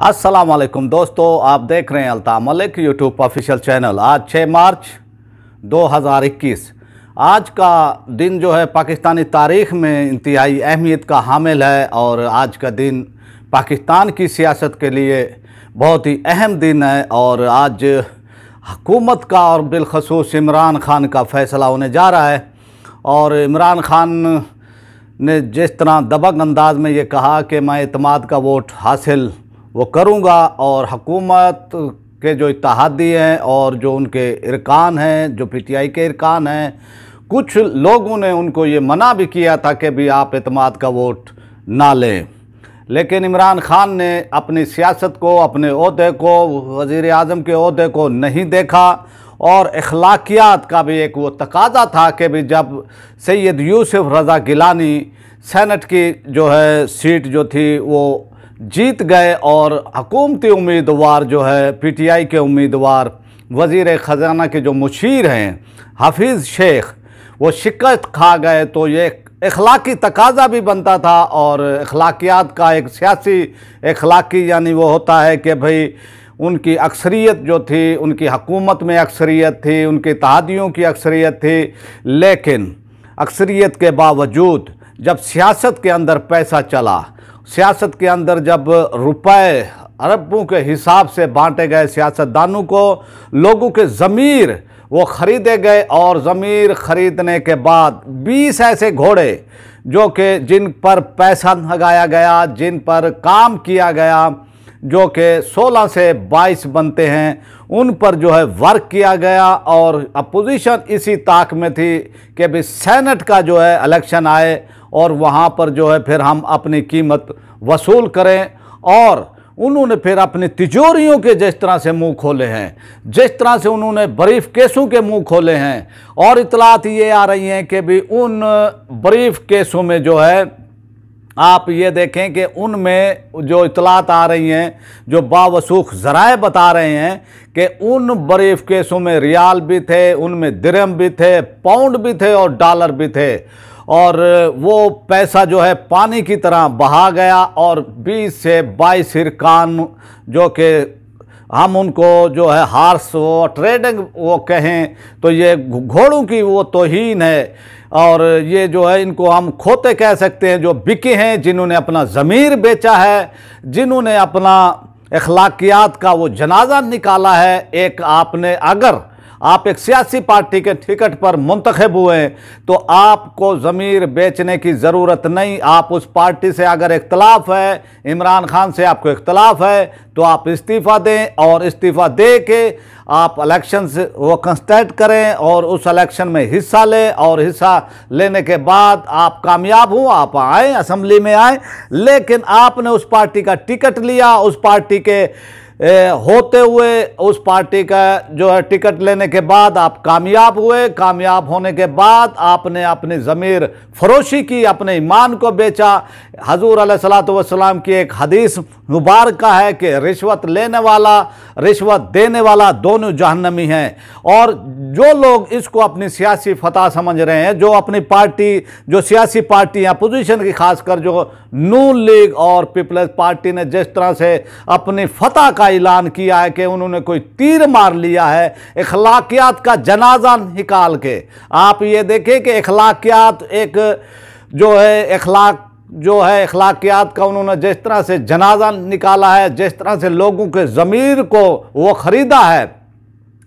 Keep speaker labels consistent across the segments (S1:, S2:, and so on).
S1: असलम दोस्तों आप देख रहे हैं Alta Malik YouTube official channel आज 6 मार्च 2021 आज का दिन जो है पाकिस्तानी तारीख में इंतहाई अहमियत का हामिल है और आज का दिन पाकिस्तान की सियासत के लिए बहुत ही अहम दिन है और आज हकूमत का और बिलखसूस इमरान खान का फ़ैसला होने जा रहा है और इमरान खान ने जिस तरह दबंग अंदाज में ये कहा कि मैं अतमाद का वोट हासिल वो करूँगा और हकूमत के जो इतिहादी हैं और जो उनके इरकान हैं जो पीटीआई के इरकान हैं कुछ लोगों ने उनको ये मना भी किया था कि भी आप अतमाद का वोट ना लें लेकिन इमरान खान ने अपनी सियासत को अपने अहदे को वज़ी अजम के अहदे को नहीं देखा और अखलाकियात का भी एक वो तकाजा था कि भी जब सैयद यूसुफ रज़ा गिलानी सेनेट की जो है सीट जो थी वो जीत गए और हकूमती उम्मीदवार जो है पीटीआई के उम्मीदवार वज़ी ख़जाना के जो मुशीर हैं हफीज शेख वो शिकस्त खा गए तो ये अखलाकी तकाजा भी बनता था और अखलाकियात का एक सियासी अखलाकी यानी वो होता है कि भाई उनकी अक्सरियत जो थी उनकी हकूमत में अक्सरियत थी उनकी तहादियों की अक्सरियत थी लेकिन अक्सरियत के बावजूद जब सियासत के अंदर पैसा चला सियासत के अंदर जब रुपए अरबों के हिसाब से बांटे गए सियासतदानों को लोगों के ज़मीर वो ख़रीदे गए और ज़मीर ख़रीदने के बाद 20 ऐसे घोड़े जो कि जिन पर पैसा लगाया गया जिन पर काम किया गया जो कि 16 से 22 बनते हैं उन पर जो है वर्क किया गया और अपोजिशन इसी ताक में थी कि भाई सेनेट का जो है इलेक्शन आए और वहाँ पर जो है फिर हम अपनी कीमत वसूल करें और उन्होंने फिर अपनी तिजोरियों के जिस तरह से मुंह खोले हैं जिस तरह से उन्होंने ब्रीफ केसों के मुंह खोले हैं और इतलात ये आ रही हैं कि भी उन ब्रीफ केसों में जो है आप ये देखें कि उनमें जो इतलात आ रही हैं जो बावसूख ज़राए बता रहे हैं कि उन ब्रीफ केसों में रियाल भी थे उनमें दिरम भी थे पाउंड भी थे और डॉलर भी थे और वो पैसा जो है पानी की तरह बहा गया और 20 से 22 हिरकान जो कि हम उनको जो है हार्स वो ट्रेडिंग वो कहें तो ये घोड़ों की वो तोहन है और ये जो है इनको हम खोते कह सकते हैं जो बिके हैं जिन्होंने अपना ज़मीर बेचा है जिन्होंने अपना अखलाकियात का वो जनाजा निकाला है एक आपने अगर आप एक सियासी पार्टी के टिकट पर मुंतखब हुए तो आपको ज़मीर बेचने की ज़रूरत नहीं आप उस पार्टी से अगर इख्तलाफ है इमरान खान से आपको इख्तलाफ है तो आप इस्तीफ़ा दें और इस्तीफ़ा दे के आप इलेक्शन से वो कंस्टेट करें और उस इलेक्शन में हिस्सा लें और हिस्सा लेने के बाद आप कामयाब हों आप आएँ असम्बली में आएँ लेकिन आपने उस पार्टी का टिकट लिया उस पार्टी के ए, होते हुए उस पार्टी का जो है टिकट लेने के बाद आप कामयाब हुए कामयाब होने के बाद आपने अपनी ज़मीर फरोशी की अपने ईमान को बेचा हजूर सलाम की एक हदीस का है कि रिश्वत लेने वाला रिश्वत देने वाला दोनों जहनमी हैं और जो लोग इसको अपनी सियासी फतह समझ रहे हैं जो अपनी पार्टी जो सियासी पार्टी अपोजिशन की खासकर जो नू लीग और पीपल्स पार्टी ने जिस तरह से अपनी फतह का ऐलान किया है कि उन्होंने कोई तीर मार लिया है अखलाकियात का जनाजा निकाल के आप ये देखें कि अखलाकियात एक जो है अखलाक जो है अखलाकियात का उन्होंने जिस तरह से जनाजा निकाला है जिस तरह से लोगों के ज़मीर को वो ख़रीदा है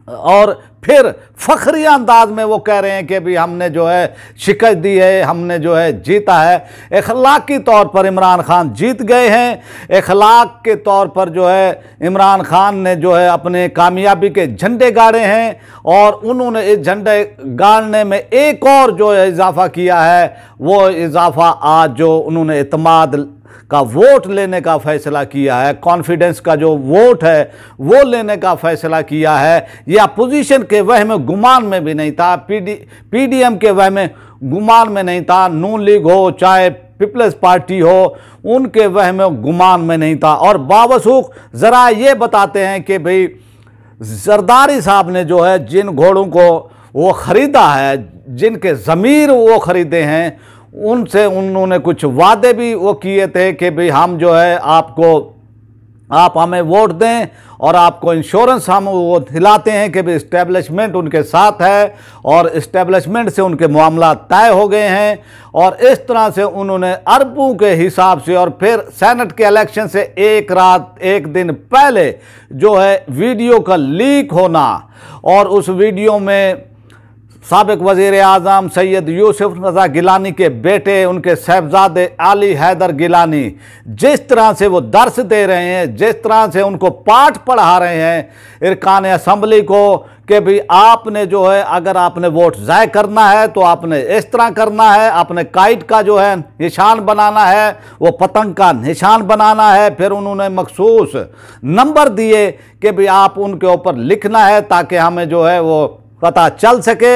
S1: और फिर फखरी अंदाज में वो कह रहे हैं कि भी हमने जो है शिकस्त दी है हमने जो है जीता है अखलाकी तौर पर इमरान खान जीत गए हैं इखलाक के तौर पर जो है इमरान खान ने जो है अपने कामयाबी के झंडे गाड़े हैं और उन्होंने इस झंडे गाड़ने में एक और जो है इजाफा किया है वो इजाफा आज जो उन्होंने इतमाद का वोट लेने का फैसला किया है कॉन्फिडेंस का जो वोट है वो लेने का फैसला किया है या अपोजिशन के वह में गुमान में भी नहीं था पीडीएम के वह में गुमान में नहीं था नून लीग हो चाहे पीपल्स पार्टी हो उनके वह में गुमान में नहीं था और बावसूख ज़रा ये बताते हैं कि भाई जरदारी साहब ने जो है जिन घोड़ों को वो ख़रीदा है जिनके ज़मीर वो ख़रीदे हैं उनसे उन्होंने कुछ वादे भी वो किए थे कि भाई हम जो है आपको आप हमें वोट दें और आपको इंश्योरेंस हम वो दिलाते हैं कि भाई इस्टेब्लिशमेंट उनके साथ है और इस्टेब्लिशमेंट से उनके मामला तय हो गए हैं और इस तरह से उन्होंने अरबों के हिसाब से और फिर सेनेट के इलेक्शन से एक रात एक दिन पहले जो है वीडियो का लीक होना और उस वीडियो में सबक वज़ी अजम सैद यूसुफ रजा गिलानी के बेटे उनके साहबजादे अली हैदर गिलानी जिस तरह से वो दर्श दे रहे हैं जिस तरह से उनको पाठ पढ़ा रहे हैं इरकान असम्बली को कि भाई आपने जो है अगर आपने वोट ज़ाय करना है तो आपने इस तरह करना है अपने काइट का जो है निशान बनाना है वो पतंग का निशान बनाना है फिर उन्होंने मखसूस नंबर दिए कि भाई आप उनके ऊपर लिखना है ताकि हमें जो है वो पता चल सके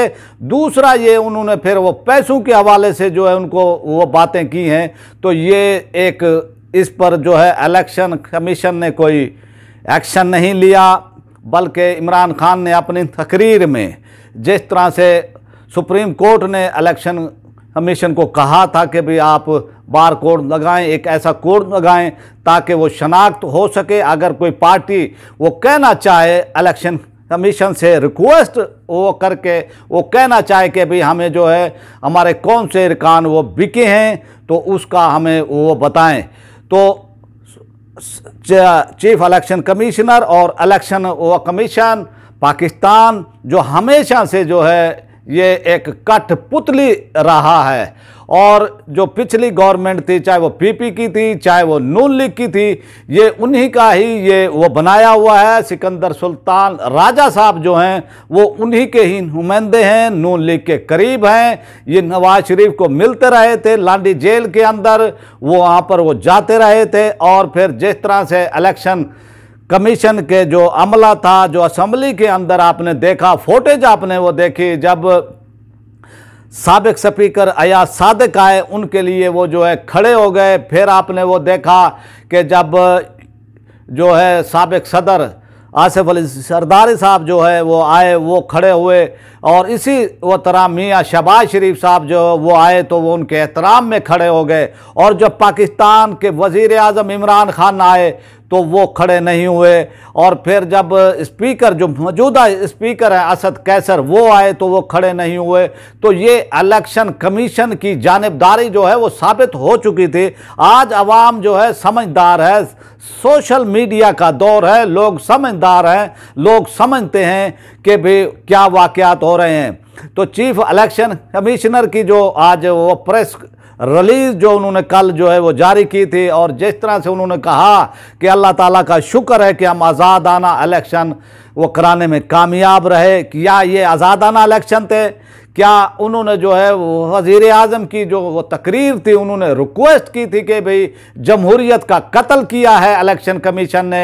S1: दूसरा ये उन्होंने फिर वो पैसों के हवाले से जो है उनको वो बातें की हैं तो ये एक इस पर जो है इलेक्शन कमीशन ने कोई एक्शन नहीं लिया बल्कि इमरान खान ने अपनी तकरीर में जिस तरह से सुप्रीम कोर्ट ने इलेक्शन कमीशन को कहा था कि भाई आप बार कोड लगाएं एक ऐसा कोड लगाएं ताकि वो शनाख्त हो सके अगर कोई पार्टी वो कहना चाहे इलेक्शन कमीशन से रिक्वेस्ट वो करके वो कहना चाहे कि भाई हमें जो है हमारे कौन से इरकान वो बिके हैं तो उसका हमें वो बताएं तो चीफ इलेक्शन कमिश्नर और इलेक्शन वो कमीशन पाकिस्तान जो हमेशा से जो है ये एक कठपुतली रहा है और जो पिछली गवर्नमेंट थी चाहे वो पीपी की थी चाहे वो नून लीग की थी ये उन्हीं का ही ये वो बनाया हुआ है सिकंदर सुल्तान राजा साहब जो हैं वो उन्हीं के ही नुमाइंदे हैं नून लीग के करीब हैं ये नवाज शरीफ को मिलते रहे थे लांडी जेल के अंदर वो वहाँ पर वो जाते रहे थे और फिर जिस तरह से इलेक्शन कमीशन के जो अमला था जो असम्बली के अंदर आपने देखा फोटेज आपने वो देखी जब सबक स्पीकर अया सादक आए उनके लिए वो जो है खड़े हो गए फिर आपने वो देखा कि जब जो है सबक सदर आसिफ अली सरदारी साहब जो है वो आए वो खड़े हुए और इसी वो तरह मियाँ शबाज शरीफ साहब जो वो आए तो वो उनके एहतराम में खड़े हो गए और जब पाकिस्तान के वज़ी अजम इमरान खान आए तो वो खड़े नहीं हुए और फिर जब स्पीकर जो मौजूदा स्पीकर हैं असद कैसर वो आए तो वो खड़े नहीं हुए तो ये इलेक्शन कमीशन की जानबदारी जो है वो साबित हो चुकी थी आज आवाम जो है समझदार है सोशल मीडिया का दौर है लोग समझदार हैं लोग समझते हैं कि भी क्या वाक़ात हो रहे हैं तो चीफ इलेक्शन कमिश्नर की जो आज वो प्रेस रिलीज़ जो उन्होंने कल जो है वो जारी की थी और जिस तरह से उन्होंने कहा कि अल्लाह ताला का शुक्र है कि हम आज़ादाना इलेक्शन वो कराने में कामयाब रहे क्या ये आज़ादाना इलेक्शन थे क्या उन्होंने जो है वजीर अजम की जो वो तकरीर थी उन्होंने रिक्वेस्ट की थी कि भाई जमहूरीत का कत्ल किया है इलेक्शन कमीशन ने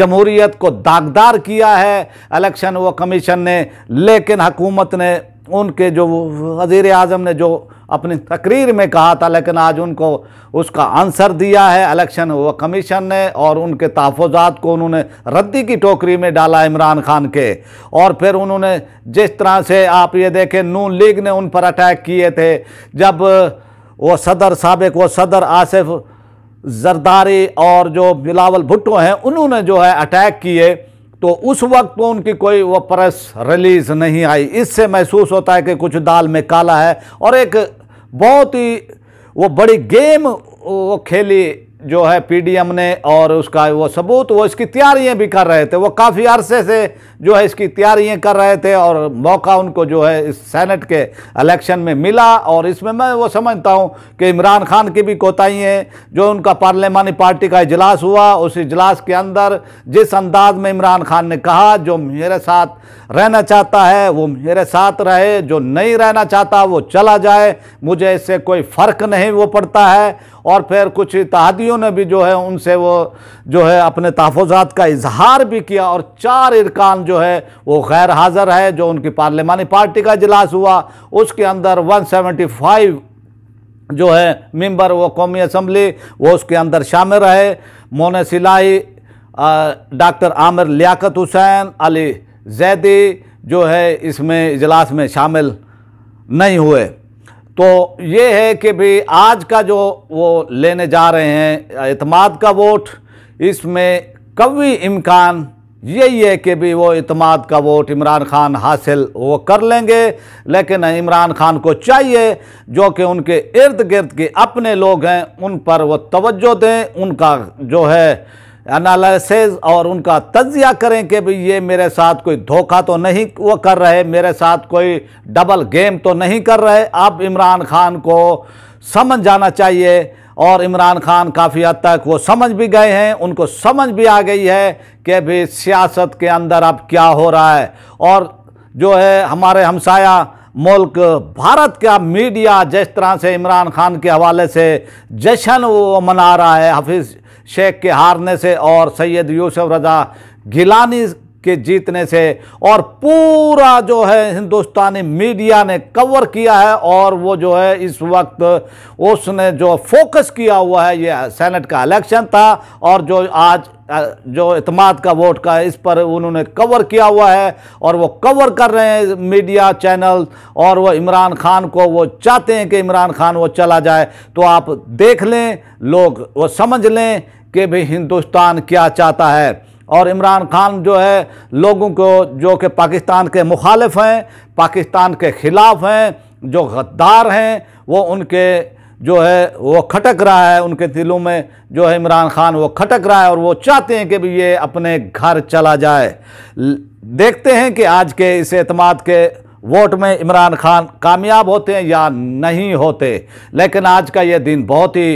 S1: जमहूरीत को दागदार किया है इलेक्शन वो कमीशन ने लेकिन हकूमत ने उनके जो वज़ी अजम ने जो अपनी तकरीर में कहा था लेकिन आज उनको उसका आंसर दिया है इलेक्शन कमीशन ने और उनके तहफ़ात को उन्होंने रद्दी की टोकरी में डाला इमरान खान के और फिर उन्होंने जिस तरह से आप ये देखें नून लीग ने उन पर अटैक किए थे जब वो सदर सबक वो सदर आसिफ जरदारी और जो बिलावल भुट्टो हैं उन्होंने जो है अटैक किए तो उस वक्त तो उनकी कोई वो प्रेस रिलीज नहीं आई इससे महसूस होता है कि कुछ दाल में काला है और एक बहुत ही वो बड़ी गेम वो खेली जो है पीडीएम ने और उसका वो सबूत वो इसकी तैयारियां भी कर रहे थे वो काफ़ी अरसे से जो है इसकी तैयारियाँ कर रहे थे और मौका उनको जो है इस सेनेट के इलेक्शन में मिला और इसमें मैं वो समझता हूँ कि इमरान खान की भी कोताही है जो उनका पार्लियामानी पार्टी का इजलास हुआ उस इजलास के अंदर जिस अंदाज में इमरान खान ने कहा जो मेरे साथ रहना चाहता है वो मेरे साथ रहे जो नहीं रहना चाहता वो चला जाए मुझे इससे कोई फ़र्क नहीं वो पड़ता है और फिर कुछ इतिहादियों ने भी जो है उनसे वो जो है अपने तहफ़ात का इजहार भी किया और चार इरकान जो है वो गैर हाजिर है जो उनकी पार्लिमानी पार्टी का इजलास हुआ उसके अंदर 175 जो है मेंबर वो कौमी असम्बली वो उसके अंदर शामिल रहे मोन सिलाई डॉक्टर आमिर लियाकत हुसैन अली जैदी जो है इसमें इजलास में शामिल नहीं हुए तो ये है कि भाई आज का जो वो लेने जा रहे हैं अतमाद का वोट इसमें कवी इम्कान यही है कि भी वो इतमाद का वोट इमरान खान हासिल वो कर लेंगे लेकिन इमरान खान को चाहिए जो कि उनके इर्द गिर्द के अपने लोग हैं उन पर वो तवज्जो दें उनका जो है एनालिसिस और उनका तजिया करें कि भाई ये मेरे साथ कोई धोखा तो नहीं वो कर रहे मेरे साथ कोई डबल गेम तो नहीं कर रहे अब इमरान खान को समझ जाना चाहिए और इमरान खान काफ़ी हद तक वो समझ भी गए हैं उनको समझ भी आ गई है कि भाई सियासत के अंदर अब क्या हो रहा है और जो है हमारे हमसाया मुल्क भारत का मीडिया जिस तरह से इमरान खान के हवाले से जश्न वो मना रहा है हफीज़ शेख के हारने से और सैयद यूसुफ रजा गिलानी के जीतने से और पूरा जो है हिंदुस्तानी मीडिया ने कवर किया है और वो जो है इस वक्त उसने जो फोकस किया हुआ है ये सेनेट का इलेक्शन था और जो आज जो इतमाद का वोट का इस पर उन्होंने कवर किया हुआ है और वो कवर कर रहे हैं मीडिया चैनल और वो इमरान खान को वो चाहते हैं कि इमरान खान वो चला जाए तो आप देख लें लोग वो समझ लें कि भाई हिंदुस्तान क्या चाहता है और इमरान खान जो है लोगों को जो कि पाकिस्तान के मुखालिफ हैं पाकिस्तान के ख़िलाफ़ हैं जो गद्दार हैं वो उनके जो है वो खटक रहा है उनके दिलों में जो है इमरान खान वो खटक रहा है और वो चाहते हैं कि भी ये अपने घर चला जाए देखते हैं कि आज के इस अतमाद के वोट में इमरान खान कामयाब होते हैं या नहीं होते लेकिन आज का ये दिन बहुत ही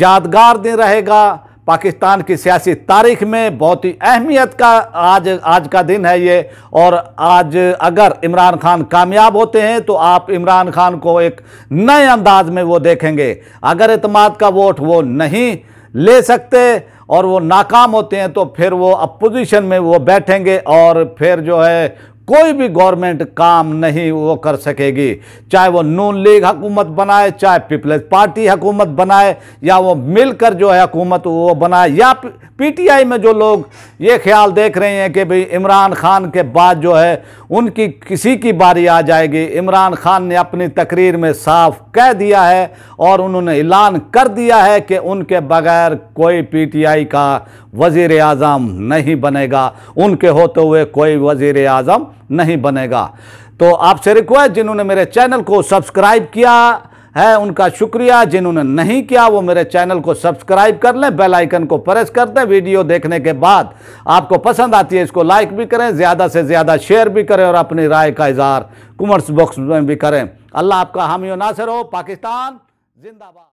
S1: यादगार दिन रहेगा पाकिस्तान की सियासी तारीख में बहुत ही अहमियत का आज आज का दिन है ये और आज अगर इमरान खान कामयाब होते हैं तो आप इमरान खान को एक नए अंदाज में वो देखेंगे अगर अतमाद का वोट वो नहीं ले सकते और वो नाकाम होते हैं तो फिर वो अपोजिशन में वो बैठेंगे और फिर जो है कोई भी गवर्नमेंट काम नहीं वो कर सकेगी चाहे वो नून लीग हकूमत बनाए चाहे पीपल्स पार्टी हकूमत बनाए या वो मिलकर जो है हकूमत वो बनाए या पीटीआई में जो लोग ये ख्याल देख रहे हैं कि भाई इमरान खान के बाद जो है उनकी किसी की बारी आ जाएगी इमरान खान ने अपनी तकरीर में साफ कह दिया है और उन्होंने ऐलान कर दिया है कि उनके बगैर कोई पीटीआई का वज़ी अज़म नहीं बनेगा उनके होते हुए कोई वज़ी अज़म नहीं बनेगा तो आपसे रिक्वेस्ट जिन्होंने मेरे चैनल को सब्सक्राइब किया है उनका शुक्रिया जिन्होंने नहीं किया वो मेरे चैनल को सब्सक्राइब कर लें बेल आइकन को प्रेस कर दें वीडियो देखने के बाद आपको पसंद आती है इसको लाइक भी करें ज़्यादा से ज़्यादा शेयर भी करें और अपनी राय का इजहार कमेंट्स बॉक्स में भी करें अल्लाह आपका हामी नासिर हो पाकिस्तान जिंदाबाद